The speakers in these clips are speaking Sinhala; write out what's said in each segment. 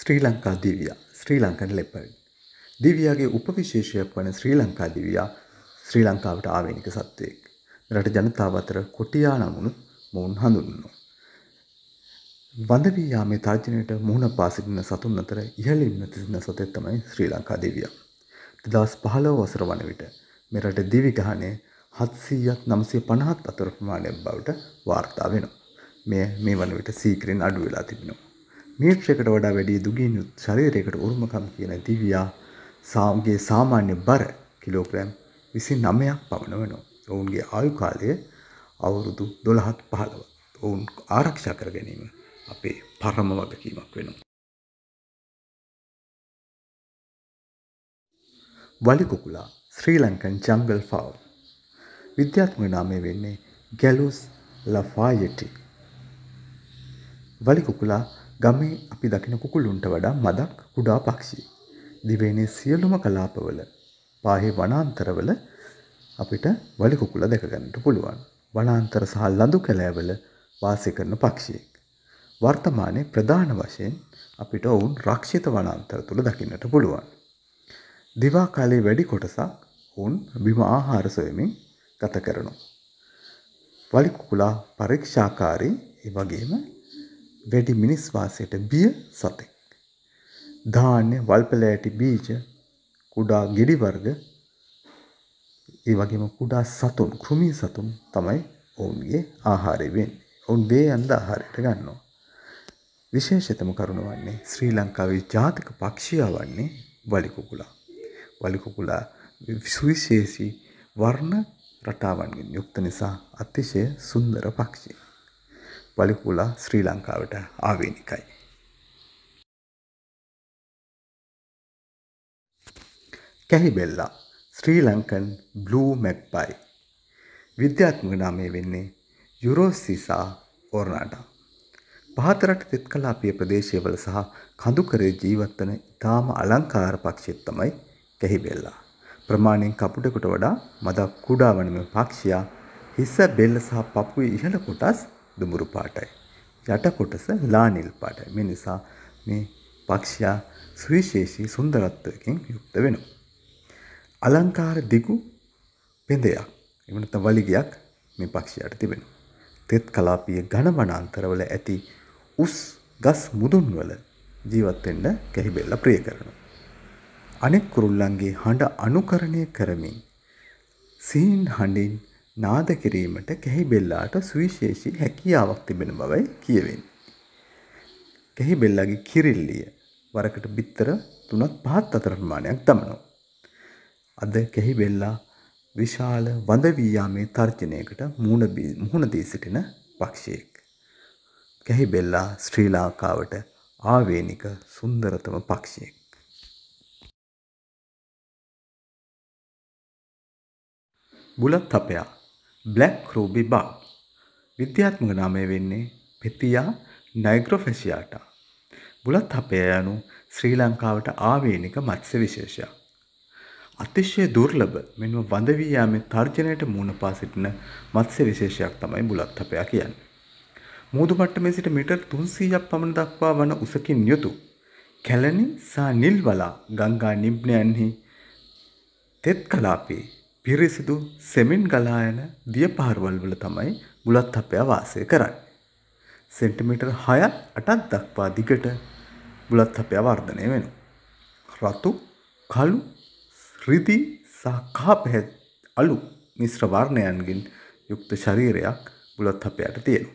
ශ්‍රී ලංකා දිව්‍යා ශ්‍රී ලංකන් ලෙපර්ඩ් දිව්‍යාගේ උපවිශේෂයක් වන ශ්‍රී ලංකා දිව්‍යා ශ්‍රී ලංකාවට ආවේනික සත්වයෙක්. රට ජනතාව අතර කොටියා නමුණු මොවුන් හඳුන්වනවා. වඳ වී යාමේ තර්ජනයට මුහුණ පා සිටින සතුන් අතර ඉහළින්ම තිසින සතෙක් තමයි ශ්‍රී ලංකා දිව්‍යා. 2015 වසර වන විට මෙරට දිවි ගහණය 700ත් 950ත් අතර ප්‍රමාණයක් බවට වාර්තා වෙනවා. මෙය මේ වන විට සීක්‍රෙන් අඩු වෙලා තිබෙනවා. මීට්‍රයකට වඩා වැඩිය දුගින් යුත් ශරීරයකට උරුමකම් කියන දිව්‍යා සාම්ගේ සාමාන්‍ය බර කිලෝග්‍රෑම් 29ක් පමණ වෙනවා. ඔවුන්ගේ ආයු කාලය අවුරුදු 12ක් 15ක්. ඔවුන් ආරක්ෂා කර ගැනීම අපේ පරම වගකීමක් වෙනවා. වලිකුකුලා ශ්‍රී ලංකන් ජංගල් ෆාව්. විද්‍යාත්මක නාමය වෙන්නේ ගැලුස් ලෆායෙටි. වලිකුකුලා ගමේ අපි දකින කුකුලුන්ට වඩා මදක් කුඩා පක්ෂී. දිවයිනේ සියලුම කලාපවල පාහේ වනාන්තරවල අපිට වලි කුකුලා දැක ගන්නට පුළුවන්. වනාන්තර සහ ලඳු කැලෑවල වාසය කරන පක්ෂියෙක්. වර්තමානයේ ප්‍රධාන වශයෙන් අපිට ඔවුන් රක්ෂිත වනාන්තර තුළ දකින්නට පුළුවන්. දිවා කාලයේ වැඩි කොටසක් ඔවුන් බිම ආහාර සොයමින් ගත කරනවා. වලි කුකුලා පරීක්ෂාකාරී ඒ වගේම වැඩි මිනිස් වාසයට බිය සතෙක්. ධාන්‍ය, වල්පල ඇටි බීජ, කුඩා ගෙඩි වර්ග ඒ වගේම කුඩා සතුන්, කෘමි සතුන් තමයි ඔවුන්ගේ ආහාරය වෙන්නේ. ඔවුන් වේයන්ද ආහාරයට ගන්නවා. විශේෂතම කරුණ වන්නේ ශ්‍රී ලංකාවේ ජාතික පක්ෂියා වන්නේ වලිකුකුලා. වලිකුකුලා සුවිශේෂී වර්ණ රටාවන්ගෙන් යුක්ත නිසා අතිශය සුන්දර පක්ෂියෙක්. වලිකුලා ශ්‍රී ලංකාවට ආවේනිකයි. කැහිබෙල්ලා ශ්‍රී ලංකන් බ්ලූ මැක්පයි විද්‍යාත්මක නාමය වෙන්නේ යුරෝසිසා ඕර්නාටා. පහතරට තෙත් කලාපිය ප්‍රදේශයවල සහ කඳුකරේ ජීවත්වන ඉතාම අලංකාර පක්ෂිත් තමයි කැහිබෙල්ලා. ප්‍රමාණයෙන් කපුටෙකුට වඩා මදක් කුඩා වන මේ පක්ෂියා හිස බෙල්ල සහ පපුවේ ඉහළ කොටස් දුඹුරු පාටයි. යට කොටස ලානිල් පාටයි. මේ නිසා මේ පක්ෂයා සුවිශේෂී සුන්දරත්වයකින් යුක්ත වෙනවා. අලංකාර දිගු පෙඳයක් එම නැත්නම් වලිගයක් මේ පක්ෂියාට තිබෙනවා. තෙත් කලාපීය ඝන වනාන්තරවල ඇති උස් ගස් මුදුන්වල ජීවත් වෙන්න කැහිබෙල්ල ප්‍රිය කරනවා. අනෙක් කුරුල්ලන්ගේ හඬ අනුකරණය කරමින් සීන් හඬින් නාද කිරීමට කැහිබෙල්ලාට සුවිශේෂී හැකියාවක් තිබෙන බවයි කියවෙන්නේ. කැහිබෙල්ලාගේ කිරිල්ලිය වරකට බිත්තර 3ක් 5ක් අතර ප්‍රමාණයක් දමනවා. අද කැහිබෙල්ලා විශාල වඳවියාමේ තර්ජනයකට මුහුණ දී සිටින පක්ෂයෙක්. කැහිබෙල්ලා ශ්‍රී ලංකාවට ආවේනික සුන්දරතම පක්ෂයෙක්. බුලත් තපයා බ්ලැක් රූබි බග්. විද්‍යාත්මක නාමය වෙන්නේ පෙතියා නයිග්‍රොෆැසියාටා. බුලත් හපය යනු ශ්‍රී ලංකාවට ආවේනික මත්ස්‍ය විශේෂයක්. අතිශය දුර්ලභ මෙන්ම වඳ වී යාමේ තර්ජනයට මුහුණ පා සිටින මත්ස්‍ය විශේෂයක් තමයි බුලත් හපය කියන්නේ. මුහුදු මට්ටමේ සිට මීටර් 300ක් පමණ දක්වා වන උසකින් යුතු කැලණි සහ නිල්වලා ගංගා නිම්නයන්හි තෙත් කලාපේ පිරිසිදු සෙමෙන් ගලා යන දිය පහරවල් වල තමයි බුලත් අපයා වාසය කරන්නේ. සෙන්ටිමීටර් 6ත් 8ක් දක්වා දිගට බුලත් අපයා වර්ධනය වෙනවා. රතු, කළු, රිදි සහ කහ පැහැත් අලු මිශ්‍ර වර්ණයන්ගෙන් යුක්ත ශරීරයක් බුලත් අපයාට තියෙනවා.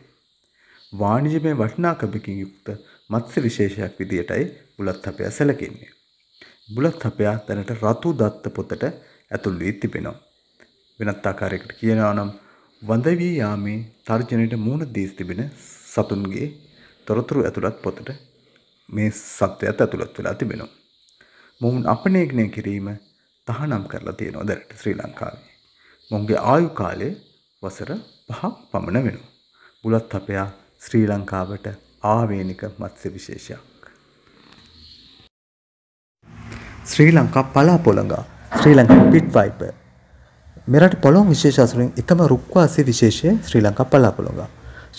වාණිජමය වටිනාකමකින් යුක්ත මත්ස්‍ය විශේෂයක් විදියටයි බුලත් අපයා සැලකෙන්නේ. බුලත් අපයා දැනට රතු දත්ත පොතට ඇතුල් වී තිබෙනවා. වෙනත් ආකාරයකට කියනවා නම් වඳ වී යාමේ තර්ජනයට මූණ දී තිබෙන සතුන්ගේ තොරතුරු ඇතුළත් පොතට මේ සත්වයාත් ඇතුළත් වෙලා තිබෙනවා. මොවුන් අපනේගණය කිරීම තහනම් කරලා තියෙනවා දැනට ශ්‍රී ලංකාවේ. මොවුන්ගේ ආයු කාලය වසර 5ක් පමණ වෙනවා. බුලත් අපයා ශ්‍රී ලංකාවට ආවේනික මත්ස්‍ය විශේෂයක්. ශ්‍රී ලංකා පලා පොළඟා ශ්‍රී ලංකන් පිට් වයිපර්. මෙරට පොළොන් විශේෂ අසුරින් එකම රුක්වාසී විශේෂය ශ්‍රී ලංකා පලාපොළොඟ.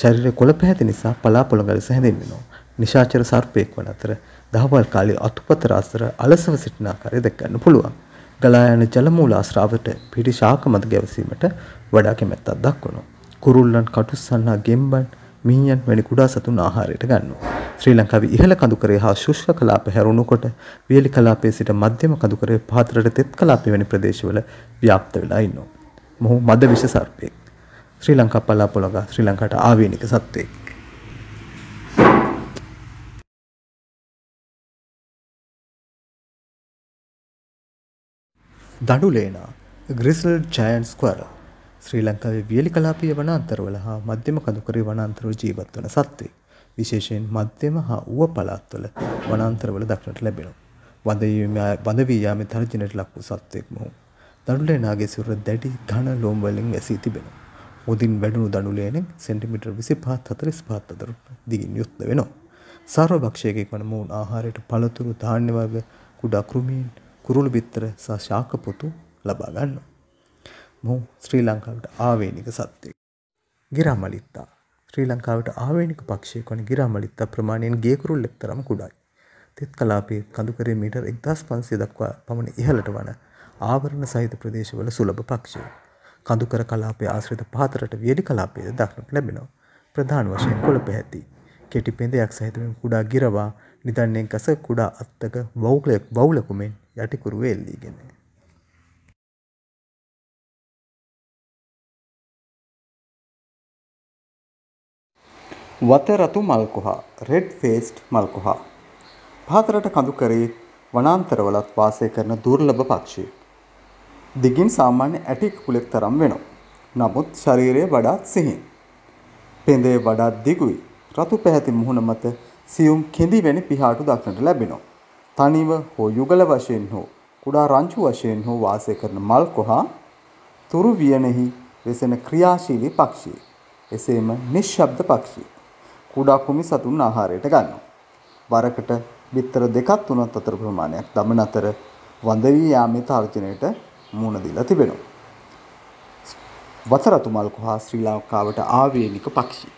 ශරීරය කොළ පැහැති නිසා පලාපොළොඟ ලෙස හැඳින්වෙනවා. නිශාචර සර්පයෙක් වන අතර දහවල් කාලයේ අතුපතර අසර අලසව සිටින ආකාරය දැක්වන්න පුළුවන්. ගලා යන ජලමූලාශ්‍රාවට පිටි ශාක මත ගැවසීමට වඩා කැමැත්තක් දක්වනවා. කුරුල්ලන් කටුස්සන්නා ගෙම්බන් මීයන් වැනි කුඩා සතුන් ආහාරයට ගන්නවා. ශ්‍රී ලංකාවේ ඉහළ කඳුකරය හා ශුෂ්ක කලාප හැරුණුකොට වියලි කලාපයේ සිට මධ්‍යම කඳුකරය පහතරට තෙත් කලාපය වැනි ප්‍රදේශවල ව්‍යාප්ත වෙලා ඉන්නවා. මොහු මද විෂ සර්පයෙක්. ශ්‍රී ලංකා පලාපොළග ශ්‍රී ලංකාට ආවේනික සත්වයෙක්. දඩුලේනා ග්‍රිසල් ජයන්ස් ස්කවර ශ්‍රී ලංකාවේ වියලි කලාපීය වනාන්තරවල හා මධ්‍යම කඳුකරේ වනාන්තරව ජීවත් වන සත්වෙක්. විශේෂයෙන් මධ්‍යම හා ඌව පළාත්වල වනාන්තරවල දක්නට ලැබෙනවා. වඳ වී යාමේ තර්ජනයට ලක් වූ සත්වෙක් මොහු. දඩුලේනාගේ සිරුර දැඩි ඝන ලෝම් වලින් ඇසී තිබෙනවා. මුදින් වැඩුණු දඩුලේනෙන් සෙන්ටිමීටර් 25 45 අතර දිගින් යුක්ත වෙනවා. සර්වභක්ෂයකෙක් වන මොවුන් ආහාරයට පළතුරු ධාන්‍ය වර්ග කුඩා කෘමීන් කුරුළු බිත්තර සහ ශාක පොතු ලබා ගන්නවා. මොහු ශ්‍රී ලංකාවට ආවේනික සත්වෙක්. ගිරාමලිත්තා ශ්‍රී ලංකාවට ආවේනික පක්ෂියෙකු අනිගිරාමලිත්ත ප්‍රමාණයෙන් ගියකුරුල්ලෙක් තරම් කුඩායි. තෙත් කලාපයේ කඳුකරේ මීටර් 1500 දක්වා පමණ ඉහළට වන ආවරණ සහිත ප්‍රදේශවල සුලභ පක්ෂියෝ. කඳුකර කලාපයේ ආශ්‍රිත පහතරට වියලි කලාපයේ දක්නට ලැබෙනවා. ප්‍රධාන වශයෙන් කොළප ඇති. කෙටි පෙඳයක් සහිත මෙම කුඩා ගිරවා නිදන්නේ ගස කුඩා අත්තක වවුලෙක් වවුලකුමෙන් යටිකුරු වෙල්ලීගෙන. වත රතු මල්කුහා රෙඩ් ෆේස්ඩ් මල්කුහා පහතරට කඳු කරේ වනාන්තරවලත් වාසය කරන දුර්ලභ පක්ෂී. දිගින් සාමාන්‍ය ඇටික් කුලෙක් තරම් වෙනවා. නමුත් ශරීරය වඩාත් සිහින්. පෙඳේ වඩාත් දිගුයි. රතු පැහැති මුහුණ මත සියුම් කෙඳි වැනි පිහාටු දක්නට ලැබෙනවා. තනිව හෝ යුගල වශයෙන් හෝ කුඩා රංචු වශයෙන් හෝ වාසය කරන මල්කොහා තුරු වියනෙහි වෙසෙන ක්‍රියාශීලී පක්ෂී. එසේම නිශ්ශබ්ද පක්ෂී. කුඩා කුමි සතුන් ආහාරයට ගන්නවා. වරකට බිත්තර දෙකක් තුනක් අතර ප්‍රමාණයක් දමන අතර වඳ වී යාමේ තර්ජනයට මුහුණ දීලා තිබෙනවා. වතරතු මල්කුහා ශ්‍රී ලංකාවට ආවේනික පක්ෂී